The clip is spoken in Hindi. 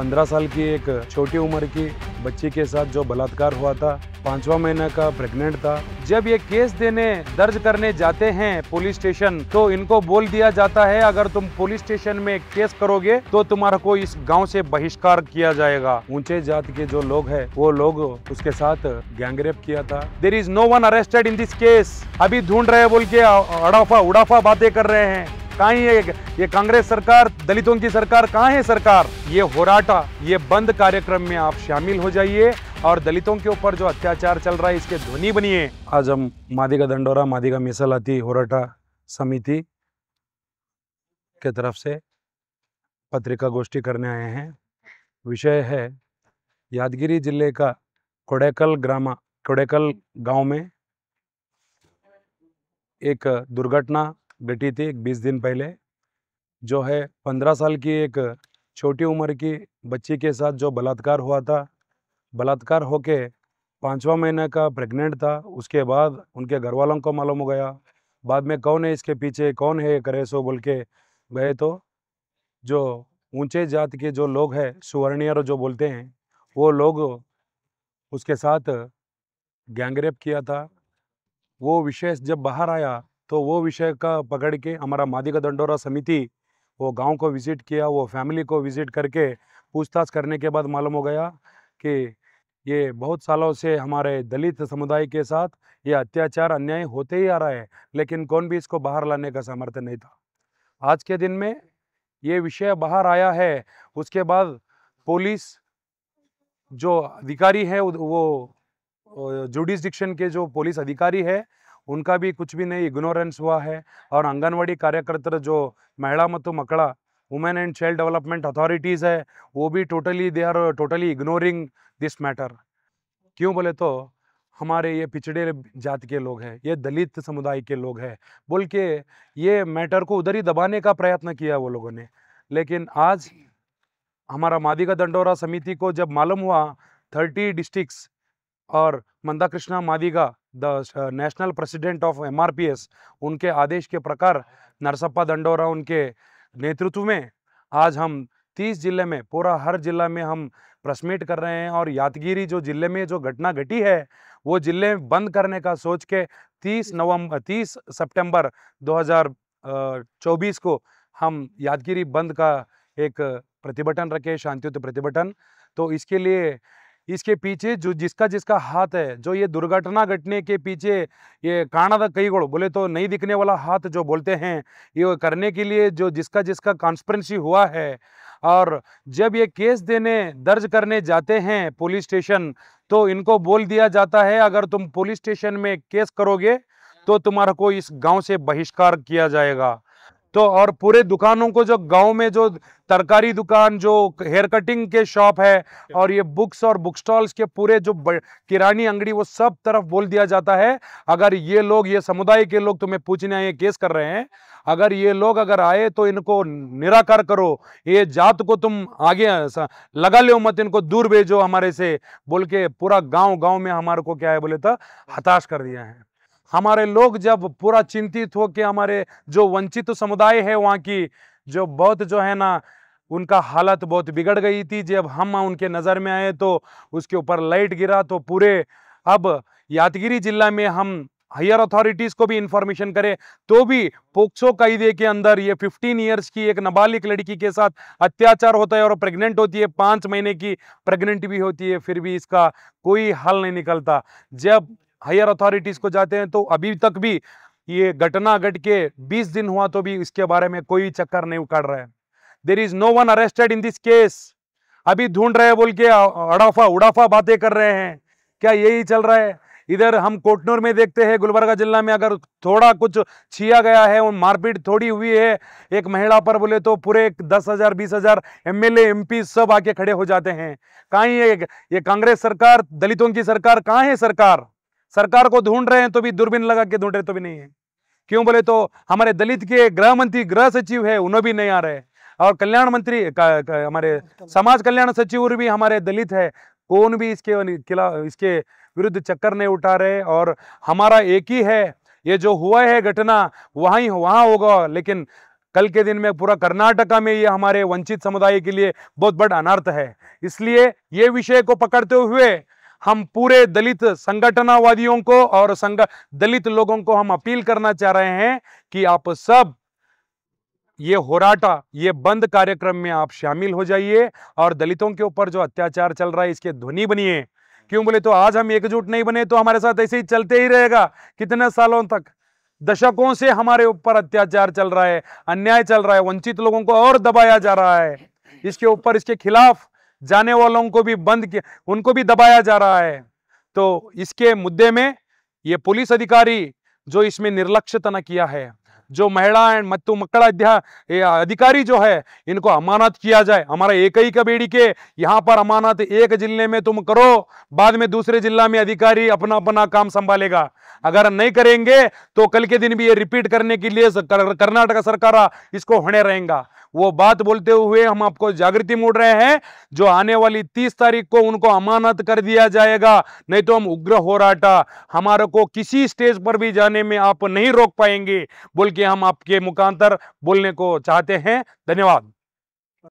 पंद्रह साल की एक छोटी उम्र की बच्ची के साथ जो बलात्कार हुआ था पांचवा महीने का प्रेग्नेंट था जब ये केस देने दर्ज करने जाते हैं पुलिस स्टेशन तो इनको बोल दिया जाता है अगर तुम पुलिस स्टेशन में केस करोगे तो तुम्हारा को इस गांव से बहिष्कार किया जाएगा ऊंचे जात के जो लोग हैं वो लोग उसके साथ गैंगरेप किया था there is no one arrested in this case अभी ढूंढ रहे बोल के अड़ाफा उड़ाफा बातें कर रहे हैं कहा ये ये कांग्रेस सरकार दलितों की सरकार कहाँ है सरकार ये होराटा ये बंद कार्यक्रम में आप शामिल हो जाइए और दलितों के ऊपर जो अत्याचार चल रहा है इसके ध्वनि बनिए आज हम मादी का दंडोरा मादी का आती होराटा समिति के तरफ से पत्रिका गोष्ठी करने आए हैं विषय है यादगिरी जिले का कोडेकल ग्रामा कोडेकल गांव में एक दुर्घटना बेटी थी बीस दिन पहले जो है पंद्रह साल की एक छोटी उम्र की बच्ची के साथ जो बलात्कार हुआ था बलात्कार होके पाँचवा महीने का प्रेग्नेंट था उसके बाद उनके घर वालों को मालूम हो गया बाद में कौन है इसके पीछे कौन है करे सो बोल के गए तो जो ऊंचे जात के जो लोग हैं सुवर्णियर जो बोलते हैं वो लोग उसके साथ गैंगरेप किया था वो विशेष जब बाहर आया तो वो विषय का पकड़ के हमारा मादिका दंडोरा समिति वो गांव को विज़िट किया वो फैमिली को विज़िट करके पूछताछ करने के बाद मालूम हो गया कि ये बहुत सालों से हमारे दलित समुदाय के साथ ये अत्याचार अन्याय होते ही आ रहा है लेकिन कौन भी इसको बाहर लाने का सामर्थ्य नहीं था आज के दिन में ये विषय बाहर आया है उसके बाद पुलिस जो अधिकारी है वो जुडिस के जो पुलिस अधिकारी है उनका भी कुछ भी नहीं इग्नोरेंस हुआ है और आंगनवाड़ी कार्यकर्ता जो महिला मत मकड़ा women and child development authorities है वो भी totally they are totally ignoring this matter क्यों बोले तो हमारे ये पिछड़े जात के लोग हैं ये दलित समुदाय के लोग हैं बोल के ये मैटर को उधर ही दबाने का प्रयत्न किया वो लोगों ने लेकिन आज हमारा मादिका दंडोरा समिति को जब मालूम हुआ थर्टी डिस्ट्रिक्स और Mandakrishna Madiga the national president of MRPS उनके आदेश के प्रकार नरसप्पा दंडोरा उनके नेतृत्व में आज हम तीस जिले में पूरा हर जिला में हम प्रेस कर रहे हैं और यादगिरी जो जिले में जो घटना घटी है वो जिले बंद करने का सोच के तीस नवम्बर तीस सितंबर 2024 को हम यादगिरी बंद का एक प्रतिभटन रखे शांतियुक्त प्रतिभटन तो इसके लिए इसके पीछे जो जिसका जिसका हाथ है जो ये दुर्घटना घटने के पीछे ये था कई गोड़ बोले तो नहीं दिखने वाला हाथ जो बोलते हैं ये करने के लिए जो जिसका जिसका कॉन्स्परेंसी हुआ है और जब ये केस देने दर्ज करने जाते हैं पुलिस स्टेशन तो इनको बोल दिया जाता है अगर तुम पुलिस स्टेशन में केस करोगे तो तुम्हारे को इस गांव से बहिष्कार किया जाएगा तो और पूरे दुकानों को जो गांव में जो तरकारी दुकान जो हेयर कटिंग के शॉप है और ये बुक्स और बुक स्टॉल्स के पूरे जो किरानी अंगड़ी वो सब तरफ बोल दिया जाता है अगर ये लोग ये समुदाय के लोग तुम्हें पूछने आए केस कर रहे हैं अगर ये लोग अगर आए तो इनको निराकार करो ये जात को तुम आगे लगा लो मत इनको दूर भेजो हमारे से बोल के पूरा गाँव गाँव में हमारे को क्या है बोले तो हताश कर दिया है हमारे लोग जब पूरा चिंतित हो के हमारे जो वंचित समुदाय है वहाँ की जो बहुत जो है ना उनका हालत बहुत बिगड़ गई थी जब हम उनके नज़र में आए तो उसके ऊपर लाइट गिरा तो पूरे अब यादगिरी जिला में हम हायर अथॉरिटीज़ को भी इंफॉर्मेशन करें तो भी पोक्सो कायदे के अंदर ये 15 इयर्स की एक नाबालिग लड़की के साथ अत्याचार होता है और प्रेग्नेंट होती है पाँच महीने की प्रेग्नेंट भी होती है फिर भी इसका कोई हल नहीं निकलता जब हायर अथॉरिटीज को जाते हैं तो अभी तक भी ये घटना घट गट के 20 दिन हुआ तो भी इसके बारे में कोई चक्कर नहीं उखाड़ रहा है there is no one arrested in this case अभी ढूंढ रहे बोल के अड़ाफा उड़ाफा बातें कर रहे हैं क्या यही चल रहा है इधर हम कोटनूर में देखते हैं गुलबर्गा जिला में अगर थोड़ा कुछ छिया गया है और मारपीट थोड़ी हुई है एक महिला पर बोले तो पूरे एक दस हजार बीस हजार एम एल सब आके खड़े हो जाते हैं कहा ये ये कांग्रेस सरकार दलितों की सरकार कहाँ है सरकार सरकार को ढूंढ रहे हैं तो भी दूरबीन लगा के ढूंढ रहे तो भी नहीं है क्यों बोले तो हमारे दलित के गृह मंत्री गृह सचिव है उन्हें भी नहीं आ रहे और कल्याण मंत्री हमारे समाज कल्याण सचिव भी हमारे दलित है कौन भी इसके खिलाफ इसके विरुद्ध चक्कर नहीं उठा रहे और हमारा एक ही है ये जो हुआ है घटना वहाँ ही वहाँ होगा लेकिन कल के दिन में पूरा कर्नाटका में ये हमारे वंचित समुदाय के लिए बहुत बड़ा अनर्थ है इसलिए ये विषय को पकड़ते हुए हम पूरे दलित संगठनावादियों को और संग दलित लोगों को हम अपील करना चाह रहे हैं कि आप सब ये होराटा ये बंद कार्यक्रम में आप शामिल हो जाइए और दलितों के ऊपर जो अत्याचार चल रहा है इसके ध्वनि बनिए क्यों बोले तो आज हम एकजुट नहीं बने तो हमारे साथ ऐसे ही चलते ही रहेगा कितने सालों तक दशकों से हमारे ऊपर अत्याचार चल रहा है अन्याय चल रहा है वंचित लोगों को और दबाया जा रहा है इसके ऊपर इसके खिलाफ जाने वालों को भी बंद किया उनको भी दबाया जा रहा है तो इसके मुद्दे में ये पुलिस अधिकारी जो इसमें निर्लक्ष्यतना किया है जो महिला एंड मत्तु मकड़ा अध्या अधिकारी जो है इनको अमानत किया जाए हमारा एक ही कबेड़ी के यहाँ पर अमानत एक जिले में तुम करो बाद में दूसरे जिला में अधिकारी अपना अपना काम संभालेगा अगर नहीं करेंगे तो कल के दिन भी ये रिपीट करने के लिए कर्नाटक सरकार इसको होने रहेगा वो बात बोलते हुए हम आपको जागृति मोड़ रहे हैं जो आने वाली तीस तारीख को उनको अमानत कर दिया जाएगा नहीं तो हम उग्र हो राटा हमारे को किसी स्टेज पर भी जाने में आप नहीं रोक पाएंगे बोल के हम आपके मुकांतर बोलने को चाहते हैं धन्यवाद